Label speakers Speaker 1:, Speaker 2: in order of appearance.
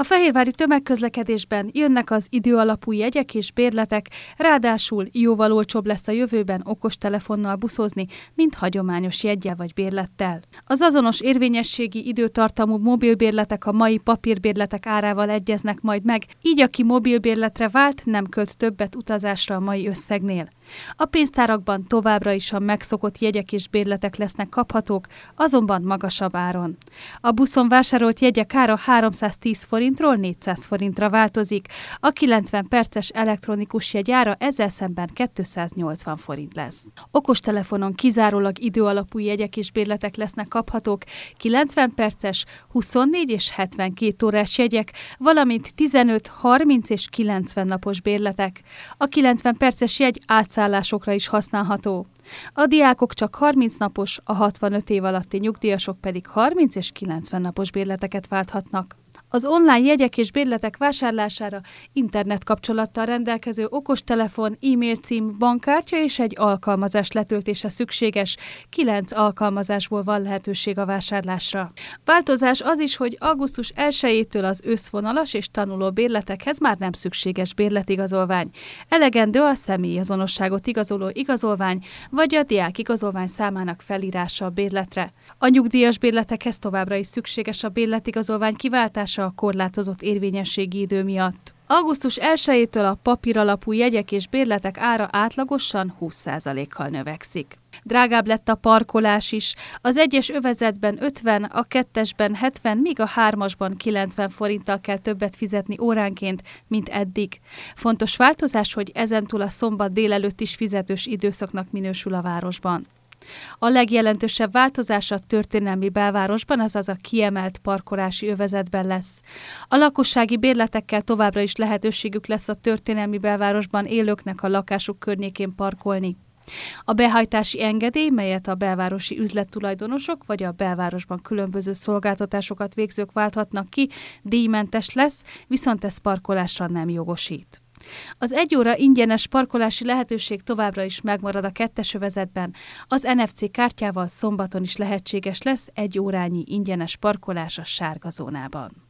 Speaker 1: A fehérvári tömegközlekedésben jönnek az időalapú jegyek és bérletek, ráadásul jóval olcsóbb lesz a jövőben okostelefonnal buszozni, mint hagyományos jegyel vagy bérlettel. Az azonos érvényességi időtartamú mobilbérletek a mai papírbérletek árával egyeznek majd meg, így aki mobilbérletre vált, nem költ többet utazásra a mai összegnél. A pénztárakban továbbra is a megszokott jegyek és bérletek lesznek kaphatók, azonban magasabb áron. A buszon vásárolt jegyek ára 310 forintról 400 forintra változik, a 90 perces elektronikus jegyára ezzel szemben 280 forint lesz. Okostelefonon kizárólag időalapú jegyek és bérletek lesznek kaphatók, 90 perces, 24 és 72 órás jegyek, valamint 15, 30 és 90 napos bérletek. A 90 perces jegy átszállítása szállásokra is használható. A diákok csak 30 napos, a 65 év alatti nyugdíjasok pedig 30 és 90 napos bérleteket válthatnak az online jegyek és bérletek vásárlására internet kapcsolattal rendelkező okostelefon, e-mail cím, bankkártya és egy alkalmazás letöltése szükséges. Kilenc alkalmazásból van lehetőség a vásárlásra. Változás az is, hogy augusztus 1-től az összvonalas és tanuló bérletekhez már nem szükséges bérletigazolvány. Elegendő a személyazonosságot igazoló igazolvány, vagy a diák igazolvány számának felírása a bérletre. A nyugdíjas bérletekhez továbbra is szükséges a bérletigazolvány kiváltása, kiadása a korlátozott érvényességi idő miatt. Augusztus 1-től a papíralapú jegyek és bérletek ára átlagosan 20%-kal növekszik. Drágább lett a parkolás is. Az egyes övezetben 50, a kettesben 70, míg a hármasban 90 forinttal kell többet fizetni óránként, mint eddig. Fontos változás, hogy ezentúl a szombat délelőtt is fizetős időszaknak minősül a városban. A legjelentősebb változás a történelmi belvárosban, azaz a kiemelt parkolási övezetben lesz. A lakossági bérletekkel továbbra is lehetőségük lesz a történelmi belvárosban élőknek a lakásuk környékén parkolni. A behajtási engedély, melyet a belvárosi üzlettulajdonosok vagy a belvárosban különböző szolgáltatásokat végzők válthatnak ki, díjmentes lesz, viszont ez parkolásra nem jogosít. Az egy óra ingyenes parkolási lehetőség továbbra is megmarad a kettes övezetben. Az NFC kártyával szombaton is lehetséges lesz egy órányi ingyenes parkolás a sárga zónában.